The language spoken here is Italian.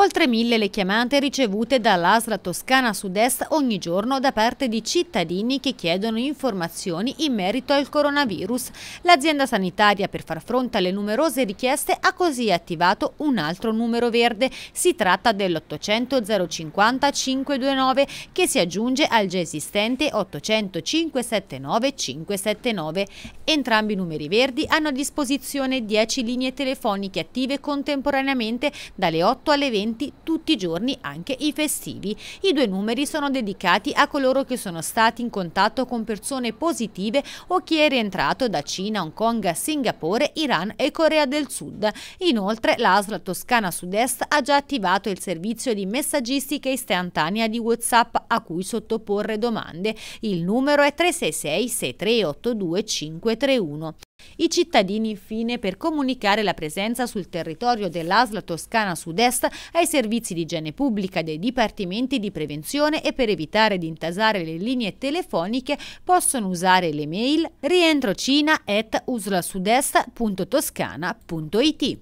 Oltre mille le chiamate ricevute dall'Asra Toscana Sud-Est ogni giorno da parte di cittadini che chiedono informazioni in merito al coronavirus. L'azienda sanitaria per far fronte alle numerose richieste ha così attivato un altro numero verde. Si tratta dell'800 050 529 che si aggiunge al già esistente 800 579 579. Entrambi i numeri verdi hanno a disposizione 10 linee telefoniche attive contemporaneamente dalle 8 alle 20 eventi tutti i giorni, anche i festivi. I due numeri sono dedicati a coloro che sono stati in contatto con persone positive o chi è rientrato da Cina, Hong Kong, Singapore, Iran e Corea del Sud. Inoltre l'ASL Toscana Sud-Est ha già attivato il servizio di messaggistica istantanea di WhatsApp a cui sottoporre domande. Il numero è 366 6382 531. I cittadini infine per comunicare la presenza sul territorio dell'Asla Toscana Sud-Est ai servizi di igiene pubblica dei dipartimenti di prevenzione e per evitare di intasare le linee telefoniche possono usare le mail rientrocina.uslasudest.toscana.it.